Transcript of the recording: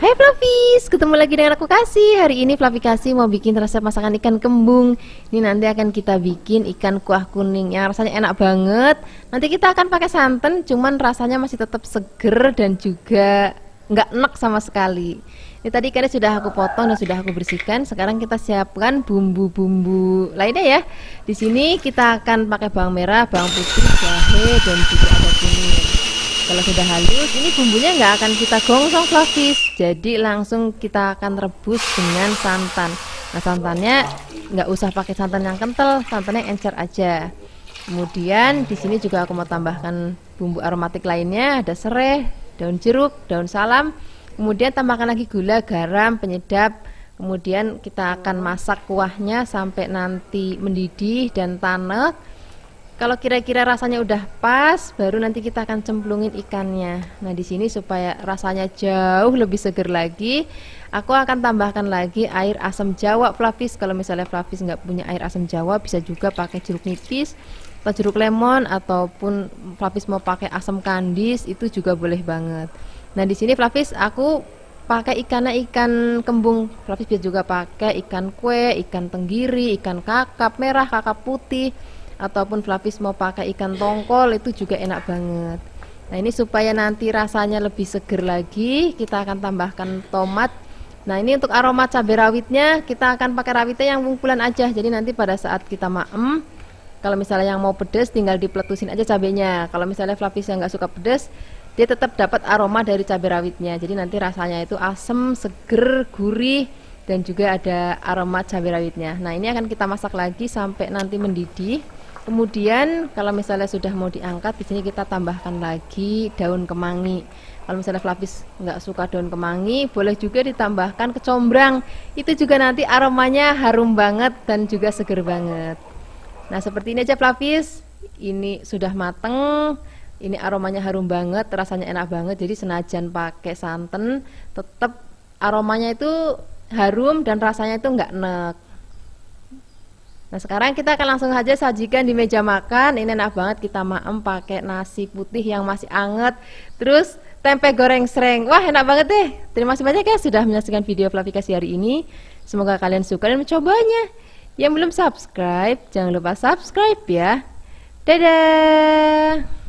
Hai Flavis, ketemu lagi dengan aku Kasih Hari ini Fluffy Kasih mau bikin resep masakan ikan kembung Ini nanti akan kita bikin ikan kuah kuning yang rasanya enak banget Nanti kita akan pakai santan, cuman rasanya masih tetap seger dan juga nggak enak sama sekali Ini tadi ikannya sudah aku potong dan sudah aku bersihkan Sekarang kita siapkan bumbu-bumbu lainnya ya Di sini kita akan pakai bawang merah, bawang putih, jahe, dan juga ada kuning kalau sudah halus, ini bumbunya nggak akan kita gongsong flavis. Jadi langsung kita akan rebus dengan santan. Nah santannya nggak usah pakai santan yang kental, santannya encer aja. Kemudian di sini juga aku mau tambahkan bumbu aromatik lainnya, ada serai, daun jeruk, daun salam. Kemudian tambahkan lagi gula, garam, penyedap. Kemudian kita akan masak kuahnya sampai nanti mendidih dan tanek. Kalau kira-kira rasanya udah pas, baru nanti kita akan cemplungin ikannya. Nah, di sini supaya rasanya jauh lebih seger lagi, aku akan tambahkan lagi air asam jawa flavis. Kalau misalnya flavis nggak punya air asam jawa, bisa juga pakai jeruk nipis atau jeruk lemon ataupun flavis mau pakai asam kandis itu juga boleh banget. Nah, di sini flavis aku pakai ikannya ikan kembung flavis bisa juga pakai ikan kue, ikan tenggiri, ikan kakap merah, kakap putih ataupun Flavis mau pakai ikan tongkol itu juga enak banget nah ini supaya nanti rasanya lebih seger lagi kita akan tambahkan tomat nah ini untuk aroma cabai rawitnya kita akan pakai rawitnya yang kumpulan aja jadi nanti pada saat kita maem kalau misalnya yang mau pedes tinggal dipletusin aja cabenya kalau misalnya Flavis yang nggak suka pedes dia tetap dapat aroma dari cabai rawitnya jadi nanti rasanya itu asem, seger, gurih dan juga ada aroma cabai rawitnya nah ini akan kita masak lagi sampai nanti mendidih Kemudian kalau misalnya sudah mau diangkat, di sini kita tambahkan lagi daun kemangi. Kalau misalnya Flavis nggak suka daun kemangi, boleh juga ditambahkan kecombrang. Itu juga nanti aromanya harum banget dan juga seger banget. Nah seperti ini aja Flavis. Ini sudah mateng. Ini aromanya harum banget, rasanya enak banget. Jadi senajan pakai santan, tetap aromanya itu harum dan rasanya itu nggak nek. Nah sekarang kita akan langsung saja sajikan di meja makan. Ini enak banget kita maem pakai nasi putih yang masih anget. Terus tempe goreng sereng. Wah enak banget deh. Terima kasih banyak ya sudah menyaksikan video Flavikasi hari ini. Semoga kalian suka dan mencobanya. Yang belum subscribe, jangan lupa subscribe ya. Dadah!